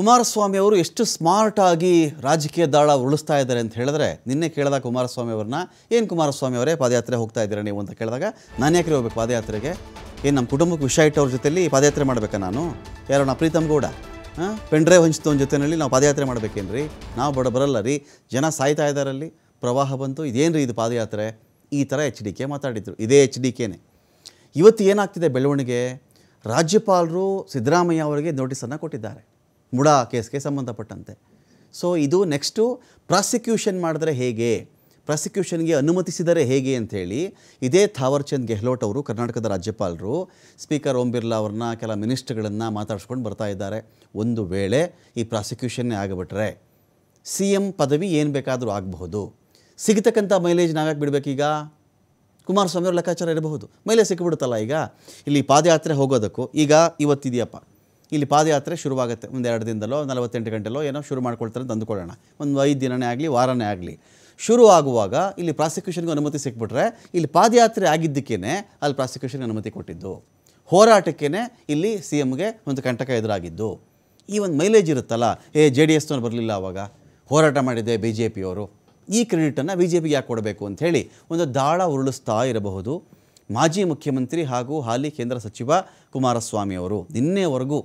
ಕುಮಾರಸ್ವಾಮಿ ಅವರು ಎಷ್ಟು ಆಗಿ ರಾಜಕೀಯ ದಾಳ ಉರುಳಿಸ್ತಾ ಇದ್ದಾರೆ ಅಂತ ಹೇಳಿದ್ರೆ ನಿನ್ನೆ ಕೇಳಿದ ಕುಮಾರಸ್ವಾಮಿ ಅವ್ರನ್ನ ಏನು ಕುಮಾರಸ್ವಾಮಿ ಅವರೇ ಪಾದಯಾತ್ರೆ ಹೋಗ್ತಾ ಇದ್ದೀರಾ ನೀವು ಅಂತ ಕೇಳಿದಾಗ ನಾನು ಯಾಕೆ ಹೋಗ್ಬೇಕು ಪಾದಯಾತ್ರೆಗೆ ಏನು ನಮ್ಮ ಕುಟುಂಬಕ್ಕೆ ವಿಷಯ ಇಟ್ಟವ್ರ ಜೊತೆಲಿ ಪಾದಯಾತ್ರೆ ಮಾಡಬೇಕಾ ನಾನು ಯಾರೋ ನಾ ಪ್ರೀತಮ್ ಗೌಡ ಹಾಂ ಪೆಂಡ್ರೈವ್ ಹಂಚಿದವನ ಜೊತೆಯಲ್ಲಿ ನಾವು ಪಾದಯಾತ್ರೆ ಮಾಡಬೇಕೇನ್ರಿ ನಾವು ಬಡ ಬರಲ್ಲ ರೀ ಜನ ಸಾಯ್ತಾ ಇದ್ದಾರಲ್ಲಿ ಪ್ರವಾಹ ಬಂತು ಇದೇನು ರೀ ಇದು ಪಾದಯಾತ್ರೆ ಈ ಥರ ಎಚ್ ಡಿ ಕೆ ಮಾತಾಡಿದರು ಇದೇ ಎಚ್ ಡಿ ಕೆನೇ ಇವತ್ತು ಏನಾಗ್ತಿದೆ ಬೆಳವಣಿಗೆ ರಾಜ್ಯಪಾಲರು ಸಿದ್ದರಾಮಯ್ಯ ಅವರಿಗೆ ನೋಟಿಸನ್ನು ಕೊಟ್ಟಿದ್ದಾರೆ ಮುಡಾ ಕೇಸ್ಗೆ ಸಂಬಂಧಪಟ್ಟಂತೆ ಸೊ ಇದು ನೆಕ್ಸ್ಟು ಪ್ರಾಸಿಕ್ಯೂಷನ್ ಮಾಡಿದ್ರೆ ಹೇಗೆ ಪ್ರಾಸಿಕ್ಯೂಷನ್ಗೆ ಅನುಮತಿಸಿದರೆ ಹೇಗೆ ಅಂಥೇಳಿ ಇದೇ ಥಾವರ್ಚಂದ್ ಗೆಹ್ಲೋಟ್ ಅವರು ಕರ್ನಾಟಕದ ರಾಜ್ಯಪಾಲರು ಸ್ಪೀಕರ್ ಓಂ ಬಿರ್ಲಾ ಅವ್ರನ್ನ ಕೆಲ ಮಿನಿಸ್ಟ್ರ್ಗಳನ್ನು ಮಾತಾಡ್ಸ್ಕೊಂಡು ಬರ್ತಾ ಇದ್ದಾರೆ ಒಂದು ವೇಳೆ ಈ ಪ್ರಾಸಿಕ್ಯೂಷನ್ನೇ ಆಗಿಬಿಟ್ರೆ ಸಿ ಎಮ್ ಪದವಿ ಏನು ಬೇಕಾದರೂ ಆಗಬಹುದು ಸಿಗತಕ್ಕಂಥ ಮೈಲೇಜ್ ನಾವ್ಯಾಕೆ ಬಿಡಬೇಕೀಗ ಕುಮಾರಸ್ವಾಮಿ ಅವ್ರ ಲೆಕ್ಕಾಚಾರ ಇರಬಹುದು ಮೈಲೇಜ್ ಸಿಕ್ಕಿಬಿಡುತ್ತಲ್ಲ ಈಗ ಇಲ್ಲಿ ಪಾದಯಾತ್ರೆ ಹೋಗೋದಕ್ಕೂ ಈಗ ಇವತ್ತಿದೆಯಪ್ಪ ಇಲ್ಲಿ ಪಾದಯಾತ್ರೆ ಶುರುವಾಗುತ್ತೆ ಒಂದು ಎರಡು ದಿನದಲ್ಲೋ ನಲವತ್ತೆಂಟು ಗಂಟೆಲೋ ಏನೋ ಶುರು ಮಾಡ್ಕೊಳ್ತಾರೆ ಅಂತ ಅಂದುಕೊಳ್ಳೋಣ ಒಂದು ಐದು ದಿನನೇ ಆಗಲಿ ವಾರನೇ ಆಗಲಿ ಶುರು ಆಗುವಾಗ ಇಲ್ಲಿ ಪ್ರಾಸಿಕ್ಯೂಷನ್ಗೆ ಅನುಮತಿ ಸಿಕ್ಬಿಟ್ರೆ ಇಲ್ಲಿ ಪಾದಯಾತ್ರೆ ಆಗಿದ್ದಕ್ಕೇ ಅಲ್ಲಿ ಪ್ರಾಸಿಕ್ಯೂಷನ್ಗೆ ಅನುಮತಿ ಕೊಟ್ಟಿದ್ದು ಹೋರಾಟಕ್ಕೇ ಇಲ್ಲಿ ಸಿ ಎಮ್ಗೆ ಒಂದು ಕಂಟಕ ಎದುರಾಗಿದ್ದು ಈ ಒಂದು ಮೈಲೇಜ್ ಇರುತ್ತಲ್ಲ ಏ ಜೆ ಡಿ ಎಸ್ನವ್ರು ಬರಲಿಲ್ಲ ಆವಾಗ ಹೋರಾಟ ಮಾಡಿದೆ ಬಿ ಜೆ ಪಿಯವರು ಈ ಕ್ರೆಡಿಟನ್ನು ಬಿ ಜೆ ಪಿಗೆ ಯಾಕೆ ಕೊಡಬೇಕು ಅಂಥೇಳಿ ಒಂದು ದಾಳ ಉರುಳಿಸ್ತಾ ಇರಬಹುದು ಮಾಜಿ ಮುಖ್ಯಮಂತ್ರಿ ಹಾಗೂ ಹಾಲಿ ಕೇಂದ್ರ ಸಚಿವ ಕುಮಾರಸ್ವಾಮಿ ಅವರು ನಿನ್ನೆವರೆಗೂ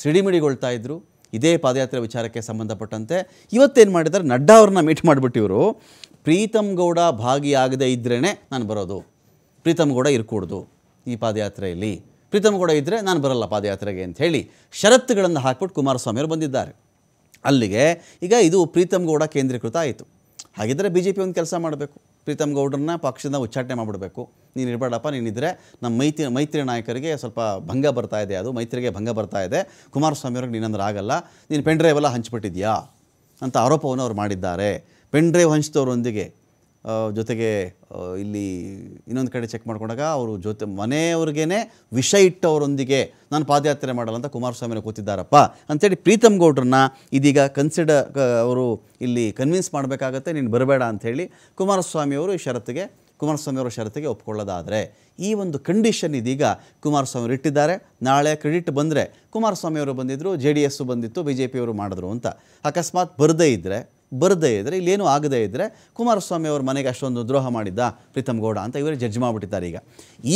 ಸಿಡಿಮಿಡಿಗೊಳ್ತಾ ಇದ್ದರು ಇದೇ ಪಾದಯಾತ್ರೆ ವಿಚಾರಕ್ಕೆ ಸಂಬಂಧಪಟ್ಟಂತೆ ಇವತ್ತೇನು ಮಾಡಿದ್ದಾರೆ ನಡ್ಡಾ ಅವ್ರನ್ನ ಮೀಟ್ ಮಾಡಿಬಿಟ್ಟಿವರು ಪ್ರೀತಮ್ ಗೌಡ ಭಾಗಿಯಾಗದೇ ಇದ್ರೇ ನಾನು ಬರೋದು ಪ್ರೀತಮ್ ಗೌಡ ಇರ್ಕೂಡ್ದು ಈ ಪಾದಯಾತ್ರೆಯಲ್ಲಿ ಪ್ರೀತಮ್ ಗೌಡ ಇದ್ದರೆ ನಾನು ಬರಲ್ಲ ಪಾದಯಾತ್ರೆಗೆ ಅಂತ ಹೇಳಿ ಷರತ್ತುಗಳನ್ನು ಹಾಕ್ಬಿಟ್ಟು ಕುಮಾರಸ್ವಾಮಿಯವರು ಬಂದಿದ್ದಾರೆ ಅಲ್ಲಿಗೆ ಈಗ ಇದು ಪ್ರೀತಮ್ ಗೌಡ ಕೇಂದ್ರೀಕೃತ ಆಯಿತು ಹಾಗಿದ್ದರೆ ಬಿ ಜೆ ಪಿ ಒಂದು ಕೆಲಸ ಮಾಡಬೇಕು ಪ್ರೀತಮ್ ಗೌಡ್ರನ್ನ ಪಕ್ಷದಿಂದ ಉಚ್ಚಾಟನೆ ಮಾಡಿಬಿಡಬೇಕು ನೀನು ಇರಬೇಡಪ್ಪ ನೀನಿದ್ರೆ ನಮ್ಮ ಮೈತ್ರಿ ಮೈತ್ರಿ ನಾಯಕರಿಗೆ ಸ್ವಲ್ಪ ಭಂಗ ಬರ್ತಾ ಇದೆ ಅದು ಮೈತ್ರಿಗೆ ಭಂಗ ಬರ್ತಾ ಇದೆ ಕುಮಾರಸ್ವಾಮಿ ಅವ್ರಿಗೆ ನೀನಂದ್ರೆ ಆಗಲ್ಲ ನೀನು ಎಲ್ಲ ಹಂಚ್ಬಿಟ್ಟಿದ್ಯಾ ಅಂತ ಆರೋಪವನ್ನು ಅವ್ರು ಮಾಡಿದ್ದಾರೆ ಪೆಂಡ್ರೈವ್ ಹಂಚಿದವರೊಂದಿಗೆ ಜೊತೆಗೆ ಇಲ್ಲಿ ಇನ್ನೊಂದು ಕಡೆ ಚೆಕ್ ಮಾಡ್ಕೊಂಡಾಗ ಅವರು ಜೊತೆ ಮನೆಯವ್ರಿಗೇ ವಿಷ ಇಟ್ಟವರೊಂದಿಗೆ ನಾನು ಪಾದಯಾತ್ರೆ ಮಾಡಲ್ಲ ಅಂತ ಕುಮಾರಸ್ವಾಮಿನ ಕೂತಿದ್ದಾರಪ್ಪ ಅಂಥೇಳಿ ಪ್ರೀತಮ್ ಗೌಡ್ರನ್ನ ಇದೀಗ ಕನ್ಸಿಡರ್ ಅವರು ಇಲ್ಲಿ ಕನ್ವಿನ್ಸ್ ಮಾಡಬೇಕಾಗತ್ತೆ ನೀನು ಬರಬೇಡ ಅಂಥೇಳಿ ಕುಮಾರಸ್ವಾಮಿಯವರು ಈ ಷರತ್ತಿಗೆ ಕುಮಾರಸ್ವಾಮಿಯವರ ಷರತ್ತಿಗೆ ಒಪ್ಕೊಳ್ಳೋದಾದರೆ ಈ ಒಂದು ಕಂಡೀಷನ್ ಇದೀಗ ಕುಮಾರಸ್ವಾಮಿಯವರು ಇಟ್ಟಿದ್ದಾರೆ ನಾಳೆ ಕ್ರೆಡಿಟ್ ಬಂದರೆ ಕುಮಾರಸ್ವಾಮಿಯವರು ಬಂದಿದ್ದರು ಜೆ ಡಿ ಎಸ್ಸು ಬಂದಿತ್ತು ಬಿ ಜೆ ಪಿಯವರು ಮಾಡಿದ್ರು ಅಂತ ಅಕಸ್ಮಾತ್ ಬರದೇ ಇದ್ದರೆ ಬರದೇ ಇದ್ದರೆ ಇಲ್ಲೇನೂ ಆಗದೇ ಇದ್ದರೆ ಕುಮಾರಸ್ವಾಮಿ ಅವ್ರ ಮನೆಗೆ ಅಷ್ಟೊಂದು ದ್ರೋಹ ಮಾಡಿದ್ದ ಪ್ರೀತಮ್ ಗೌಡ ಅಂತ ಇವರು ಜಡ್ಜ್ ಮಾಡಿಬಿಟ್ಟಿದ್ದಾರೆ ಈಗ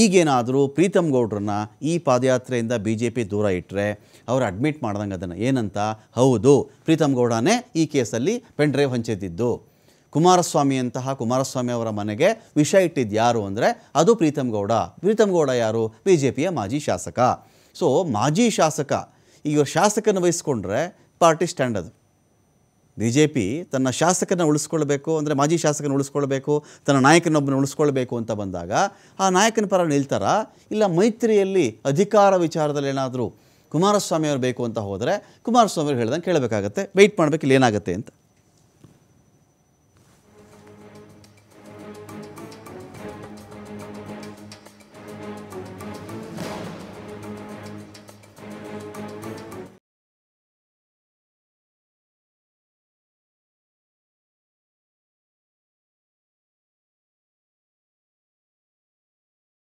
ಈಗೇನಾದರೂ ಪ್ರೀತಮ್ ಗೌಡ್ರನ್ನ ಈ ಪಾದಯಾತ್ರೆಯಿಂದ ಬಿ ಜೆ ಪಿ ದೂರ ಇಟ್ಟರೆ ಅವರು ಅಡ್ಮಿಟ್ ಮಾಡ್ದಂಗೆ ಅದನ್ನು ಏನಂತ ಹೌದು ಪ್ರೀತಮ್ ಗೌಡನೇ ಈ ಕೇಸಲ್ಲಿ ಪೆಂಡ್ರೈವ್ ಹಂಚಿದ್ದಿದ್ದು ಕುಮಾರಸ್ವಾಮಿ ಅಂತಹ ಕುಮಾರಸ್ವಾಮಿ ಅವರ ಮನೆಗೆ ವಿಷ ಇಟ್ಟಿದ್ದು ಯಾರು ಅಂದರೆ ಅದು ಪ್ರೀತಮ್ ಗೌಡ ಪ್ರೀತಮ್ ಗೌಡ ಯಾರು ಬಿ ಜೆ ಪಿಯ ಮಾಜಿ ಶಾಸಕ ಸೊ ಮಾಜಿ ಶಾಸಕ ಈಗ ಶಾಸಕನ ವಹಿಸ್ಕೊಂಡ್ರೆ ಪಾರ್ಟಿ ಸ್ಟ್ಯಾಂಡ್ ಅದು ಬಿ ಜೆ ಪಿ ತನ್ನ ಶಾಸಕನ ಉಳಿಸ್ಕೊಳ್ಬೇಕು ಅಂದರೆ ಮಾಜಿ ಶಾಸಕನ ಉಳಿಸ್ಕೊಳ್ಬೇಕು ತನ್ನ ನಾಯಕನೊಬ್ಬನ ಉಳಿಸ್ಕೊಳ್ಬೇಕು ಅಂತ ಬಂದಾಗ ಆ ನಾಯಕನ ಪರ ನಿಲ್ತಾರ ಇಲ್ಲ ಮೈತ್ರಿಯಲ್ಲಿ ಅಧಿಕಾರ ವಿಚಾರದಲ್ಲಿ ಏನಾದರೂ ಕುಮಾರಸ್ವಾಮಿ ಬೇಕು ಅಂತ ಹೋದರೆ ಕುಮಾರಸ್ವಾಮಿ ಹೇಳ್ದಂಗೆ ಕೇಳಬೇಕಾಗತ್ತೆ ವೆಯ್ಟ್ ಮಾಡಬೇಕು ಏನಾಗುತ್ತೆ ಅಂತ